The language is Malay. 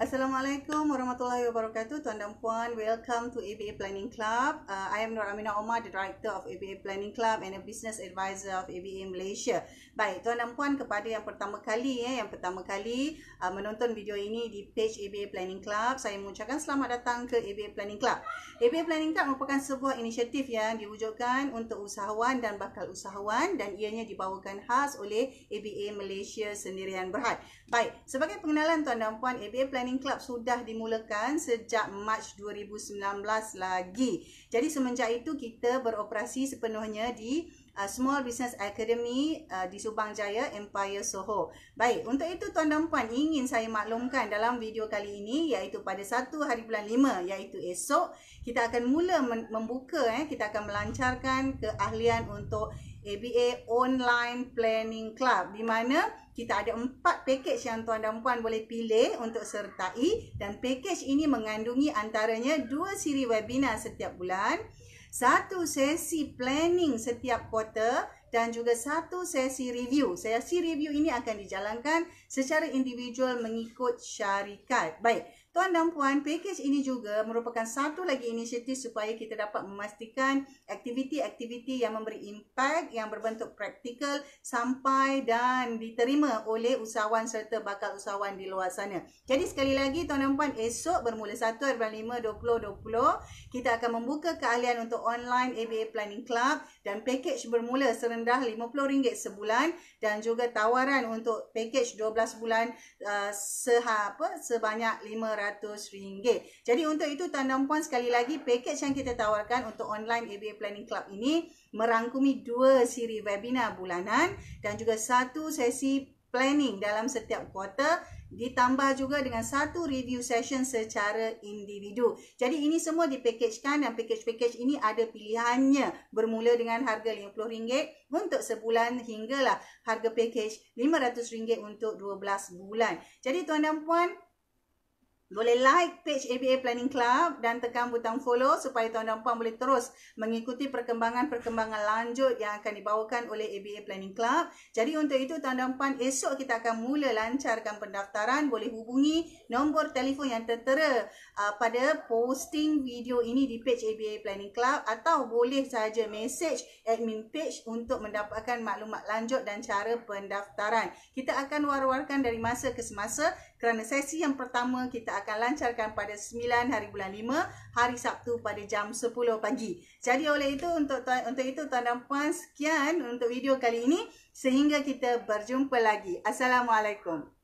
Assalamualaikum warahmatullahi wabarakatuh Tuan dan Puan, welcome to ABA Planning Club uh, I am Nur Amina Omar, the director of ABA Planning Club And a business advisor of ABA Malaysia Baik, Tuan dan Puan, kepada yang pertama kali eh, Yang pertama kali uh, menonton video ini di page ABA Planning Club Saya mengucapkan selamat datang ke ABA Planning Club ABA Planning Club merupakan sebuah inisiatif yang diwujudkan Untuk usahawan dan bakal usahawan Dan ianya dibawakan khas oleh ABA Malaysia sendirian berhad Baik, sebagai pengenalan Tuan dan Puan, ABA Planning Planning Club sudah dimulakan sejak Mac 2019 lagi. Jadi semenjak itu kita beroperasi sepenuhnya di uh, Small Business Academy uh, di Subang Jaya Empire Soho. Baik, untuk itu tuan dan puan ingin saya maklumkan dalam video kali ini iaitu pada satu hari bulan lima, iaitu esok kita akan mula membuka eh kita akan melancarkan keahlian untuk ABA Online Planning Club di mana kita ada empat package yang tuan dan puan boleh pilih untuk sertai dan package ini mengandungi antaranya dua siri webinar setiap bulan, satu sesi planning setiap quarter dan juga satu sesi review. Sesi review ini akan dijalankan secara individual mengikut syarikat. Baik, Tuan dan puan, pakej ini juga merupakan satu lagi inisiatif supaya kita dapat memastikan aktiviti-aktiviti yang memberi impak yang berbentuk praktikal sampai dan diterima oleh usahawan serta bakal usahawan di luar sana. Jadi sekali lagi tuan dan puan, esok bermula 1.5.2020, 20, kita akan membuka keahlian untuk online ABA Planning Club dan pakej bermula serendah RM50 sebulan dan juga tawaran untuk pakej 12 bulan uh, sebanyak RM500 RM200. Jadi untuk itu tuan dan puan sekali lagi paket yang kita tawarkan untuk online ABA Planning Club ini merangkumi dua siri webinar bulanan dan juga satu sesi planning dalam setiap kuartal ditambah juga dengan satu review session secara individu. Jadi ini semua dipackagekan dan package-package ini ada pilihannya bermula dengan harga RM50 untuk sebulan hinggalah harga package RM500 untuk 12 bulan. Jadi tuan dan puan boleh like page ABA Planning Club dan tekan butang follow supaya tuan dan puan boleh terus mengikuti perkembangan-perkembangan lanjut yang akan dibawakan oleh ABA Planning Club. Jadi untuk itu tuan dan puan esok kita akan mula lancarkan pendaftaran. Boleh hubungi nombor telefon yang tertera uh, pada posting video ini di page ABA Planning Club atau boleh sahaja message admin page untuk mendapatkan maklumat lanjut dan cara pendaftaran. Kita akan war-warkan dari masa ke semasa kerana sesi yang pertama kita akan lancarkan pada 9 hari bulan 5 hari Sabtu pada jam 10 pagi. Jadi oleh itu untuk tuan, untuk itu tuan dan puan sekian untuk video kali ini sehingga kita berjumpa lagi. Assalamualaikum.